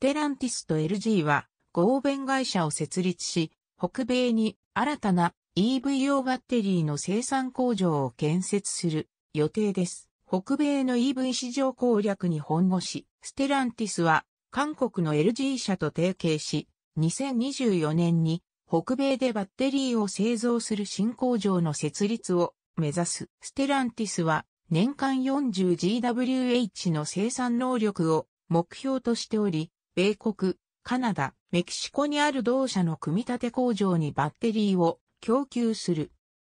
ステランティスと LG は合弁会社を設立し、北米に新たな EV 用バッテリーの生産工場を建設する予定です。北米の EV 市場攻略に本腰し、ステランティスは韓国の LG 社と提携し、2024年に北米でバッテリーを製造する新工場の設立を目指す。ステランティスは年間 40GWh の生産能力を目標としており、米国、カナダ、メキシコにある同社の組み立て工場にバッテリーを供給する。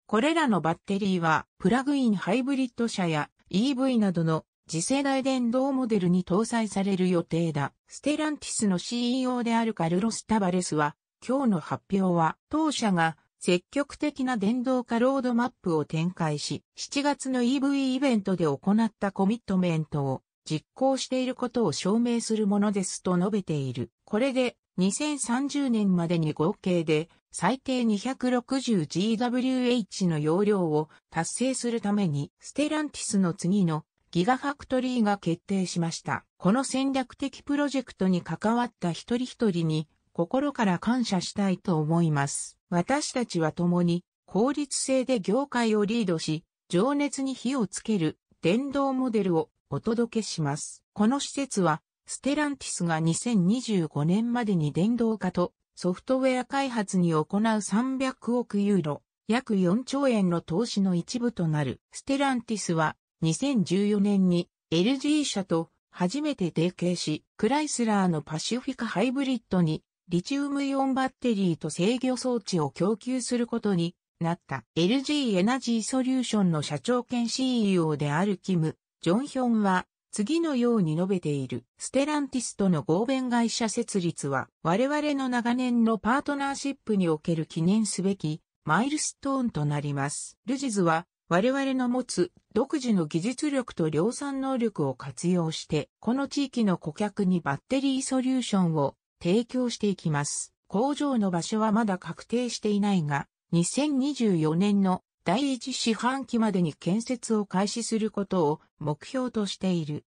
これらのバッテリーはプラグインハイブリッド車や EV などの次世代電動モデルに搭載される予定だ。ステランティスの CEO であるカルロス・タバレスは、今日の発表は、当社が積極的な電動化ロードマップを展開し、7月の EV イベントで行ったコミットメントを実行していることを証明するものですと述べている。これで2030年までに合計で最低 260GWh の容量を達成するためにステランティスの次のギガファクトリーが決定しました。この戦略的プロジェクトに関わった一人一人に心から感謝したいと思います。私たちは共に効率性で業界をリードし、情熱に火をつける電動モデルをお届けします。この施設は、ステランティスが2025年までに電動化とソフトウェア開発に行う300億ユーロ、約4兆円の投資の一部となる。ステランティスは2014年に LG 社と初めて提携し、クライスラーのパシフィカハイブリッドにリチウムイオンバッテリーと制御装置を供給することになった LG エナジーソリューションの社長兼 CEO であるキム・ジョンヒョンは次のように述べている。ステランティスとの合弁会社設立は我々の長年のパートナーシップにおける記念すべきマイルストーンとなります。ルジズは我々の持つ独自の技術力と量産能力を活用して、この地域の顧客にバッテリーソリューションを提供していきます。工場の場所はまだ確定していないが、2024年の第一四半期までに建設を開始することを目標としている。